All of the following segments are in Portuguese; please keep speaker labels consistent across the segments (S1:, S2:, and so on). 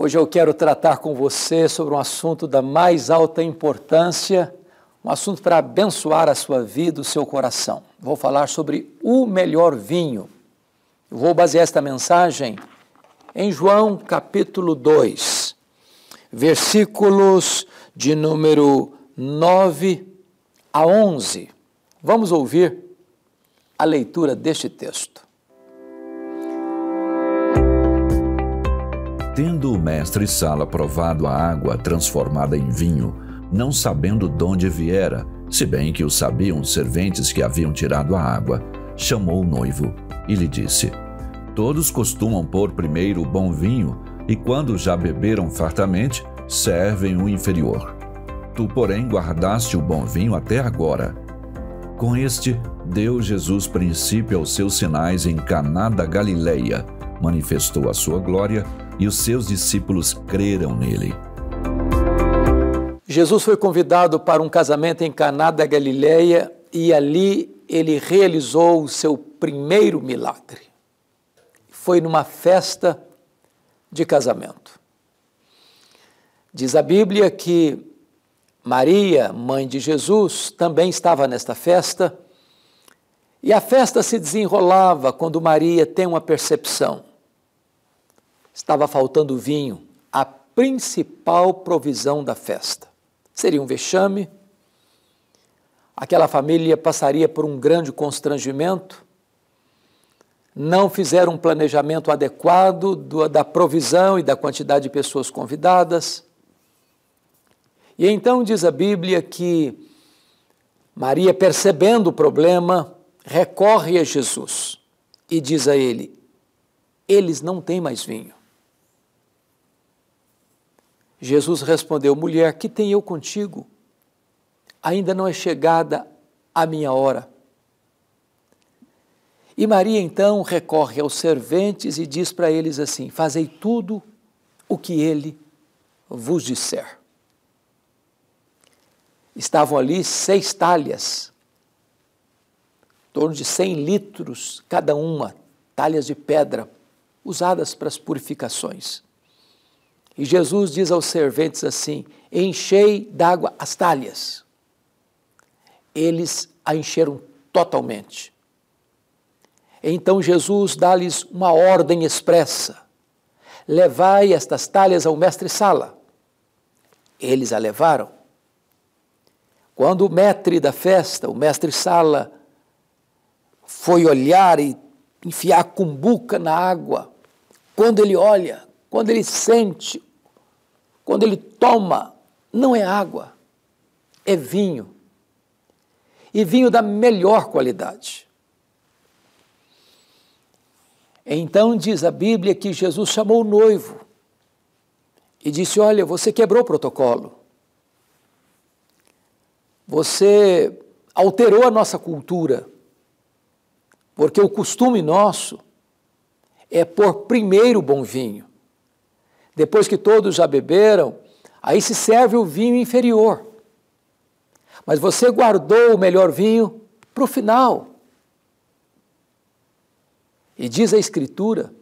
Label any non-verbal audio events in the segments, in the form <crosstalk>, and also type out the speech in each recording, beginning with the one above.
S1: Hoje eu quero tratar com você sobre um assunto da mais alta importância, um assunto para abençoar a sua vida, o seu coração. Vou falar sobre o melhor vinho. Eu vou basear esta mensagem em João capítulo 2, versículos de número 9 a 11. Vamos ouvir a leitura deste texto. Tendo o mestre Sala provado a água transformada em vinho, não sabendo de onde viera, se bem que o sabiam os serventes que haviam tirado a água, chamou o noivo e lhe disse: Todos costumam pôr primeiro o bom vinho, e quando já beberam fartamente, servem o inferior. Tu, porém, guardaste o bom vinho até agora. Com este, deu Jesus princípio aos seus sinais em Caná da Galileia, manifestou a sua glória e os seus discípulos creram nele. Jesus foi convidado para um casamento em Caná da Galileia e ali ele realizou o seu primeiro milagre. Foi numa festa de casamento. Diz a Bíblia que Maria, mãe de Jesus, também estava nesta festa. E a festa se desenrolava quando Maria tem uma percepção estava faltando vinho, a principal provisão da festa. Seria um vexame, aquela família passaria por um grande constrangimento, não fizeram um planejamento adequado do, da provisão e da quantidade de pessoas convidadas. E então diz a Bíblia que Maria, percebendo o problema, recorre a Jesus e diz a ele: Eles não têm mais vinho. Jesus respondeu: Mulher, que tenho eu contigo? Ainda não é chegada a minha hora. E Maria então recorre aos serventes e diz para eles assim: Fazei tudo o que ele vos disser. Estavam ali seis talhas, em torno de cem litros cada uma, talhas de pedra, usadas para as purificações. E Jesus diz aos serventes assim: Enchei d'água as talhas. Eles a encheram totalmente. Então Jesus dá-lhes uma ordem expressa: Levai estas talhas ao mestre-sala. Eles a levaram. Quando o mestre da festa, o mestre-sala, foi olhar e enfiar a cumbuca na água, quando ele olha, quando ele sente quando ele toma, não é água, é vinho. E vinho da melhor qualidade. Então diz a Bíblia que Jesus chamou o noivo e disse: Olha, você quebrou o protocolo. Você alterou a nossa cultura, porque o costume nosso é pôr primeiro o bom vinho. Depois que todos já beberam, aí se serve o vinho inferior. Mas você guardou o melhor vinho para o final. E diz a Escritura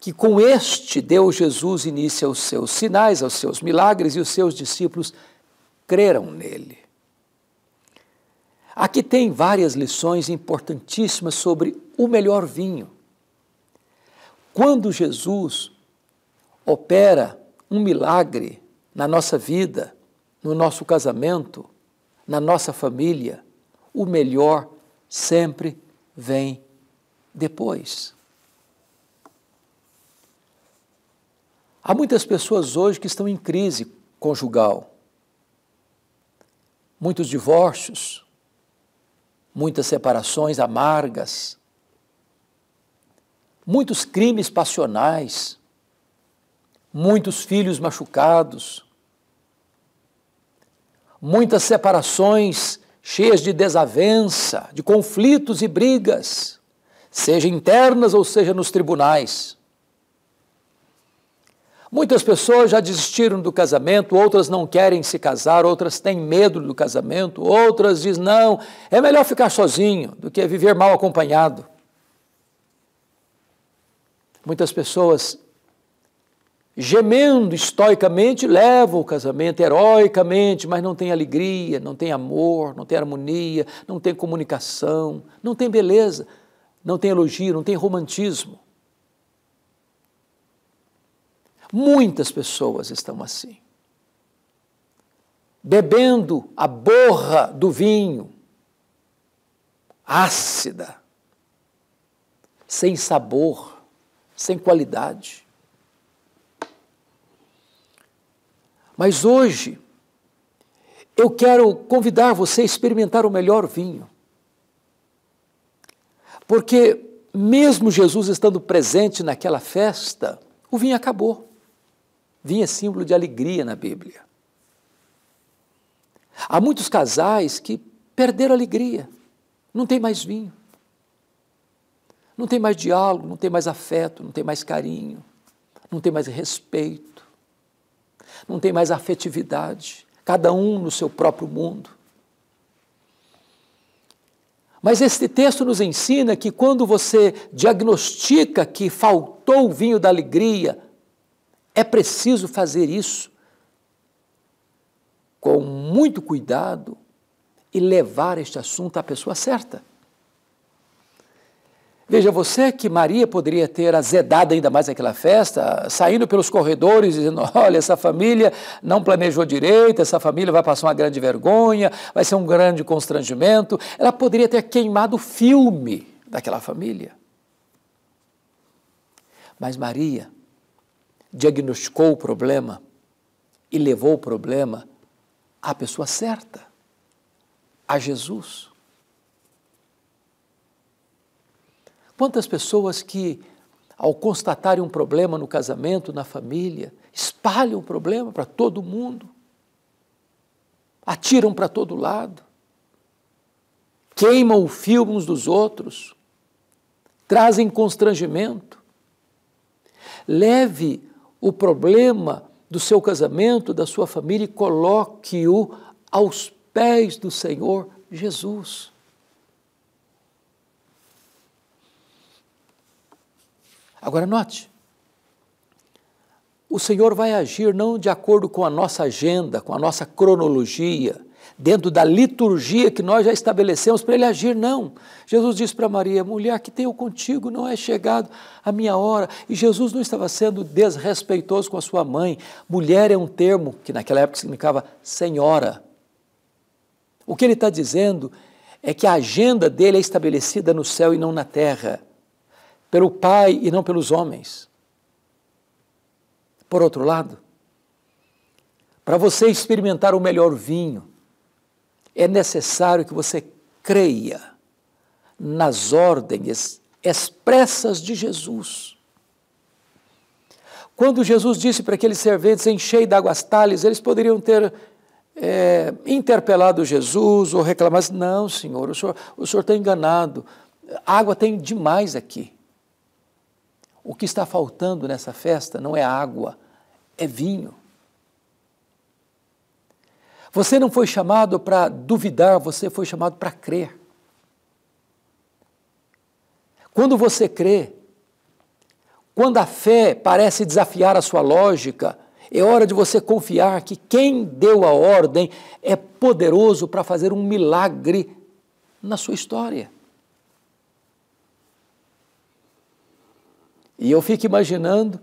S1: que com este deu Jesus início aos seus sinais, aos seus milagres, e os seus discípulos creram nele. Aqui tem várias lições importantíssimas sobre o melhor vinho. Quando Jesus opera um milagre na nossa vida, no nosso casamento, na nossa família, o melhor sempre vem depois. Há muitas pessoas hoje que estão em crise conjugal. Muitos divórcios, muitas separações amargas, muitos crimes passionais, muitos filhos machucados, muitas separações cheias de desavença, de conflitos e brigas, seja internas ou seja nos tribunais. Muitas pessoas já desistiram do casamento, outras não querem se casar, outras têm medo do casamento, outras dizem não, é melhor ficar sozinho do que viver mal acompanhado. Muitas pessoas gemendo estoicamente, levam o casamento heroicamente, mas não tem alegria, não tem amor, não tem harmonia, não tem comunicação, não tem beleza, não tem elogio, não tem romantismo. Muitas pessoas estão assim, bebendo a borra do vinho, ácida, sem sabor, sem qualidade Mas hoje, eu quero convidar você a experimentar o melhor vinho. Porque, mesmo Jesus estando presente naquela festa, o vinho acabou. Vinho é símbolo de alegria na Bíblia. Há muitos casais que perderam a alegria, não tem mais vinho, não tem mais diálogo, não tem mais afeto, não tem mais carinho, não tem mais respeito não tem mais afetividade, cada um no seu próprio mundo. Mas este texto nos ensina que quando você diagnostica que faltou o vinho da alegria, é preciso fazer isso com muito cuidado e levar este assunto à pessoa certa. Veja, você é que Maria poderia ter azedado ainda mais aquela festa, saindo pelos corredores dizendo: <laughs> olha, essa família não planejou direito, essa família vai passar uma grande vergonha, vai ser um grande constrangimento. Ela poderia ter queimado o filme daquela família. Mas Maria diagnosticou o problema e levou o problema à pessoa certa, a Jesus. Quantas pessoas que, ao constatarem um problema no casamento, na família, espalham o problema para todo mundo, atiram para todo lado, queimam o fio uns dos outros, trazem constrangimento. Leve o problema do seu casamento, da sua família e coloque-o aos pés do Senhor Jesus. Agora, note, o Senhor vai agir não de acordo com a nossa agenda, com a nossa cronologia, dentro da liturgia que nós já estabelecemos para ele agir, não. Jesus disse para Maria: mulher, que tenho contigo, não é chegado a minha hora. E Jesus não estava sendo desrespeitoso com a sua mãe. Mulher é um termo que naquela época significava senhora. O que ele está dizendo é que a agenda dele é estabelecida no céu e não na terra pelo Pai e não pelos homens. Por outro lado, para você experimentar o melhor vinho, é necessário que você creia nas ordens expressas de Jesus. Quando Jesus disse para aqueles serventes enchei de águas talhas, eles poderiam ter é, interpelado Jesus ou reclamado: não, senhor, o senhor está enganado, a água tem demais aqui. O que está faltando nessa festa não é água, é vinho. Você não foi chamado para duvidar, você foi chamado para crer. Quando você crê, quando a fé parece desafiar a sua lógica, é hora de você confiar que quem deu a ordem é poderoso para fazer um milagre na sua história. E eu fico imaginando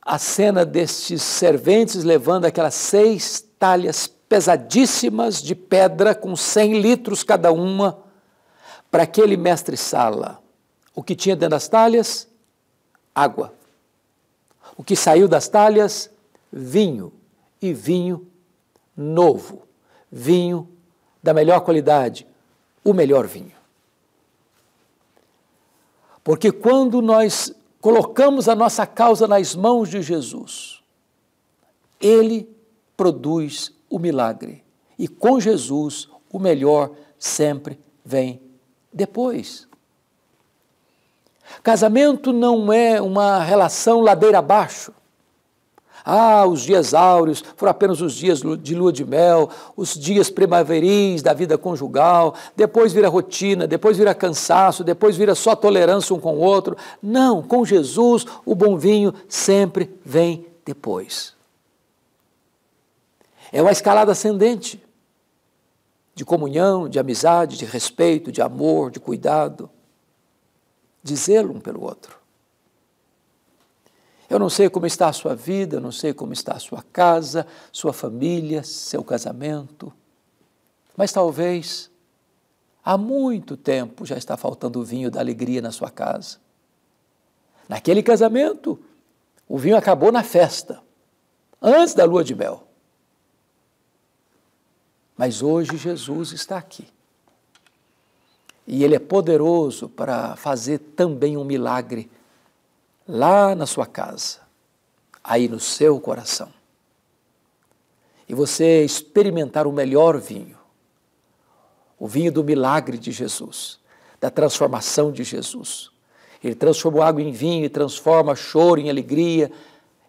S1: a cena destes serventes levando aquelas seis talhas pesadíssimas de pedra com 100 litros cada uma para aquele mestre-sala. O que tinha dentro das talhas? Água. O que saiu das talhas? Vinho. E vinho novo. Vinho da melhor qualidade. O melhor vinho. Porque quando nós colocamos a nossa causa nas mãos de Jesus, ele produz o milagre. E com Jesus, o melhor sempre vem depois. Casamento não é uma relação ladeira abaixo ah, os dias áureos foram apenas os dias de lua de mel, os dias primaveris da vida conjugal, depois vira rotina, depois vira cansaço, depois vira só tolerância um com o outro. Não, com Jesus o bom vinho sempre vem depois. É uma escalada ascendente de comunhão, de amizade, de respeito, de amor, de cuidado, de zelo um pelo outro. Eu não sei como está a sua vida, não sei como está a sua casa, sua família, seu casamento, mas talvez há muito tempo já está faltando o vinho da alegria na sua casa. Naquele casamento, o vinho acabou na festa, antes da lua de mel. Mas hoje Jesus está aqui. E Ele é poderoso para fazer também um milagre lá na sua casa, aí no seu coração. E você experimentar o melhor vinho, o vinho do milagre de Jesus, da transformação de Jesus. Ele transformou água em vinho e transforma choro em alegria,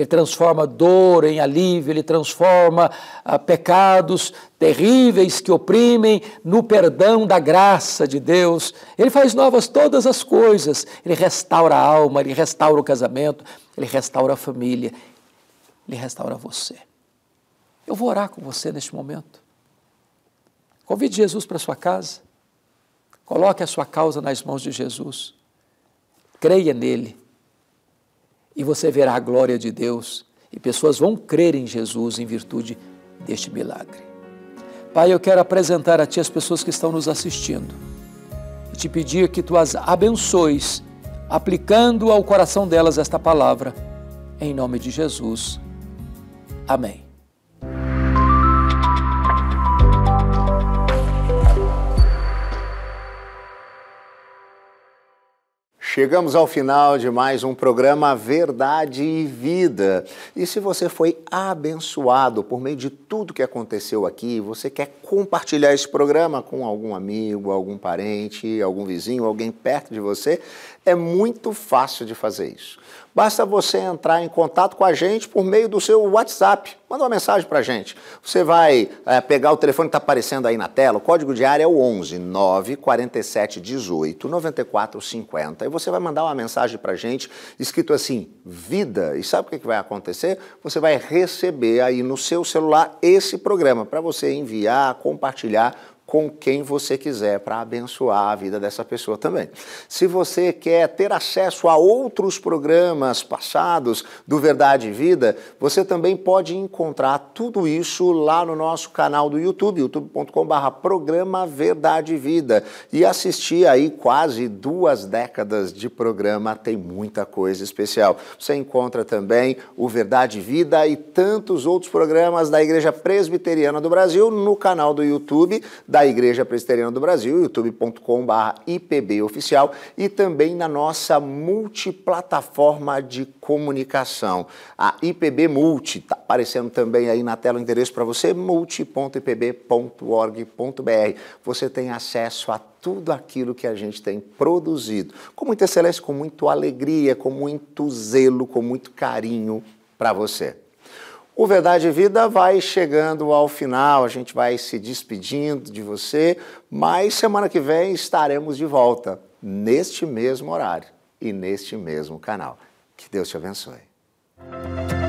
S1: ele transforma dor em alívio, ele transforma ah, pecados terríveis que oprimem no perdão da graça de Deus. Ele faz novas todas as coisas. Ele restaura a alma, ele restaura o casamento, ele restaura a família, ele restaura você. Eu vou orar com você neste momento. Convide Jesus para sua casa. Coloque a sua causa nas mãos de Jesus. Creia nele e você verá a glória de Deus e pessoas vão crer em Jesus em virtude deste milagre. Pai, eu quero apresentar a Ti as pessoas que estão nos assistindo e te pedir que Tu as abençoes, aplicando ao coração delas esta palavra, em nome de Jesus. Amém.
S2: Chegamos ao final de mais um programa Verdade e Vida. E se você foi abençoado por meio de tudo que aconteceu aqui, você quer compartilhar esse programa com algum amigo, algum parente, algum vizinho, alguém perto de você, é muito fácil de fazer isso. Basta você entrar em contato com a gente por meio do seu WhatsApp. Manda uma mensagem para a gente. Você vai é, pegar o telefone que está aparecendo aí na tela. O código de área é o 11 947 18 94 50. E você vai mandar uma mensagem para a gente escrito assim, vida. E sabe o que, que vai acontecer? Você vai receber aí no seu celular esse programa para você enviar, compartilhar com quem você quiser para abençoar a vida dessa pessoa também. Se você quer ter acesso a outros programas passados do Verdade e Vida, você também pode encontrar tudo isso lá no nosso canal do YouTube, youtube.com/barra programa Verdade e Vida e assistir aí quase duas décadas de programa tem muita coisa especial. Você encontra também o Verdade e Vida e tantos outros programas da Igreja Presbiteriana do Brasil no canal do YouTube da da Igreja Presbiteriana do Brasil, youtube.com.br ipboficial e também na nossa multiplataforma de comunicação, a IPB Multi, está aparecendo também aí na tela o endereço para você, multi.ipb.org.br. Você tem acesso a tudo aquilo que a gente tem produzido, com muita excelência, com muita alegria, com muito zelo, com muito carinho para você. O Verdade e Vida vai chegando ao final, a gente vai se despedindo de você, mas semana que vem estaremos de volta, neste mesmo horário e neste mesmo canal. Que Deus te abençoe.